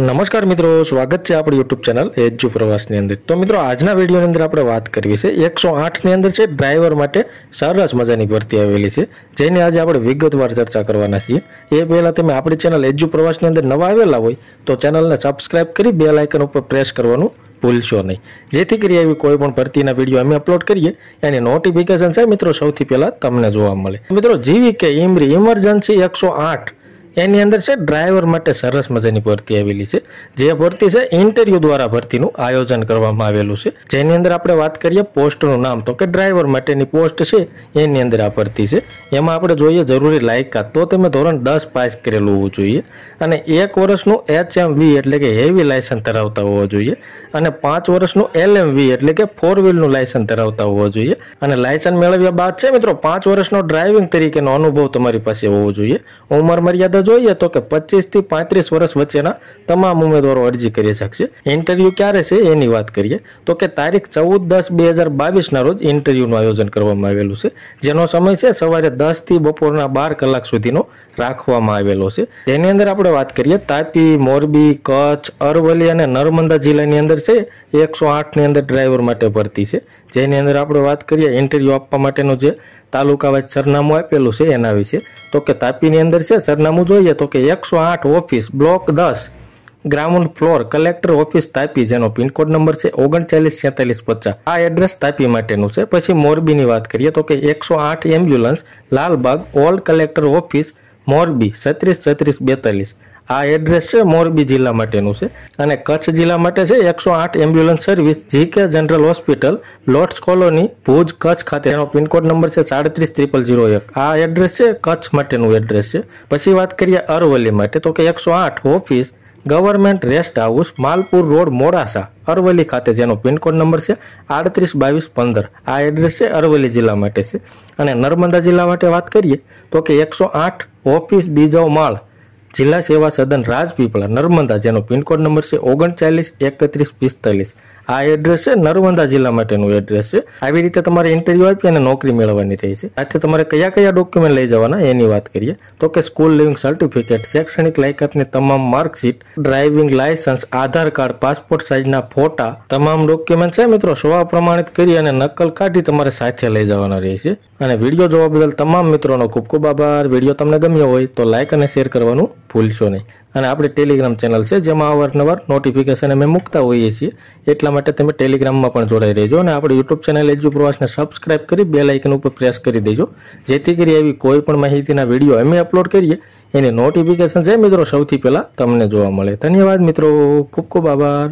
નમસ્કાર મિત્રો સ્વાગત છે આપણી યુટ્યુબ ચેનલ એજ્યુ પ્રવાસની અંદર તો મિત્રો આજના વિડીયોની અંદર આપણે વાત કરવી છે એકસો આઠની અંદર છે ડ્રાઈવર માટે સરસ મજાની ભરતી આવેલી છે જેની આજે આપણે વિગતવાર ચર્ચા કરવાના છીએ એ પહેલાં તમે આપણી ચેનલ એજ્યુ પ્રવાસની અંદર નવા આવેલા હોય તો ચેનલને સબસ્ક્રાઇબ કરી બે લાઇકન ઉપર પ્રેસ કરવાનું ભૂલશો નહીં જેથી કરી એવી કોઈ પણ ભરતીના વિડીયો અમે અપલોડ કરીએ એની નોટિફિકેશન છે મિત્રો સૌથી પહેલાં તમને જોવા મળે મિત્રો જીવી કે ઇમરી ઇમરજન્સી એકસો આઠ એની અંદર છે ડ્રાઈવર માટે સરસ મજાની ભરતી આવેલી છે જે ભરતી છે ઇન્ટરવ્યૂ દ્વારા ભરતીનું આયોજન કરવામાં આવેલું છે જેની અંદર આપણે વાત કરીએ પોસ્ટનું નામ તો કે ડ્રાઈવર માટેની પોસ્ટ છે એની અંદર આ ભરતી છે એમાં આપણે જોઈએ જરૂરી લાયકાત તો તમે ધોરણ દસ પાસ કરેલું હોવું જોઈએ અને એક વર્ષનું એચ એટલે કે હેવી લાયસન્સ ધરાવતા હોવો જોઈએ અને પાંચ વર્ષનું એલ એટલે કે ફોર વ્હીલનું લાયસન્સ ધરાવતા હોવો જોઈએ અને લાયસન્સ મેળવ્યા બાદ છે મિત્રો પાંચ વર્ષનો ડ્રાઇવિંગ તરીકેનો અનુભવ તમારી પાસે હોવો જોઈએ ઉંમર મર્યાદા જોઈએ તો કે પચીસથી પાંત્રીસ વર્ષ વચ્ચેના તમામ ઉમેદવારો અરજી કરી શકશે ઇન્ટરવ્યૂ ક્યારે છે એની વાત કરીએ તો કે તારીખ ચૌદ દસ બે હજાર બાવીસના રોજ ઇન્ટરવ્યૂનું આયોજન કરવામાં આવેલું છે જેનો સમય છે સવારે દસથી બપોરના બાર કલાક સુધીનો રાખવામાં આવેલો છે તેની અંદર આપણે વાત કરીએ તાપી મોરબી કચ્છ અરવલ્લી અને નર્મદા જિલ્લાની અંદર છે એકસો આઠની અંદર ડ્રાઈવર માટે ભરતી છે જેની અંદર આપણે વાત કરીએ ઇન્ટરવ્યૂ આપવા માટેનું જે તાલુકા વાઇઝ સરનામું આપેલું છે એના વિશે તો કે તાપીની અંદર છે સરનામું તો કે 108 office block 10 ground floor collector office Tapi જેનો પિન કોડ નંબર છે 394650 આ એડ્રેસ તાપી માટે નું છે પછી મોરબી ની વાત કરીએ તો કે 108 ambulance Lalbagh old collector office Morbi છત્રીસ છત્રીસ બેતાલીસ આ એડ્રેસ છે મોરબી જિલ્લા માટેનું છે અને કચ્છ જિલ્લા માટે છે એકસો આઠ ambulance service GK general hospital lotus colony Bhuj Kutch ખાતે એનો પિનકોડ નંબર છે સાડત્રીસ ત્રિપલ જીરો એક આ એડ્રેસ છે કચ્છ માટેનું એડ્રેસ છે પછી વાત કરીએ અરવલ્લી માટે તો કે એકસો આઠ office government rest house Malpur road Modasa Aravalli ખાતે જેનો પિનકોડ નંબર છે આડત્રીસ બાવીસ પંદર આ એડ્રેસ છે અરવલ્લી જિલ્લા માટે છે અને નર્મદા જિલ્લા માટે વાત કરીએ તો કે એકસો આઠ ઓફિસ બીજો માળ જિલ્લા સેવા સદન રાજપીપળા નર્મદા જેનો પિનકોડ નંબર છે ઓગણચાલીસ એકત્રીસ પિસ્તાલીસ આ એડ્રેસ છે નર્મદા જિલ્લા માટેનું એડ્રેસ છે આવી રીતે તમારે ઇન્ટરવ્યુ આપી અને નોકરી મેળવવાની રહી છે સાથે તમારે કયા કયા ડોક્યુમેન્ટ લઈ જવાના એની વાત કરીએ તો કે સ્કૂલ લિવિંગ સર્ટિફિકેટ શૈક્ષણિક લાયકાતની તમામ marksheet driving licence Aadhaar card passport સાઇઝના ફોટા તમામ ડોક્યુમેન્ટ છે મિત્રો સ્વ પ્રમાણિત કરી અને નકલ કાઢી તમારે સાથે લઈ જવાના રહેશે અને વિડીયો જોવા બદલ તમામ મિત્રોનો ખૂબ ખૂબ આભાર વિડીયો તમને ગમ્યો હોય તો લાઇક અને શેર કરવાનું ભૂલશો નહીં અને આપણી ટેલિગ્રામ ચેનલ છે જેમાં અવારનવાર નોટિફિકેશન અમે મૂકતા હોઈએ છીએ એટલા માટે તમે ટેલિગ્રામમાં પણ જોડાઈ રહેજો અને આપણી યુટ્યુબ ચેનલ એજ્યુ પ્રવાસને સબસ્ક્રાઇબ કરી બે લાઇકન ઉપર પ્રેસ કરી દેજો જેથી કરી એવી કોઈ પણ માહિતીના વિડીયો અમે અપલોડ કરીએ એની નોટિફિકેશન છે મિત્રો સૌથી પહેલાં તમને જોવા મળે ધન્યવાદ મિત્રો ખૂબ ખૂબ આભાર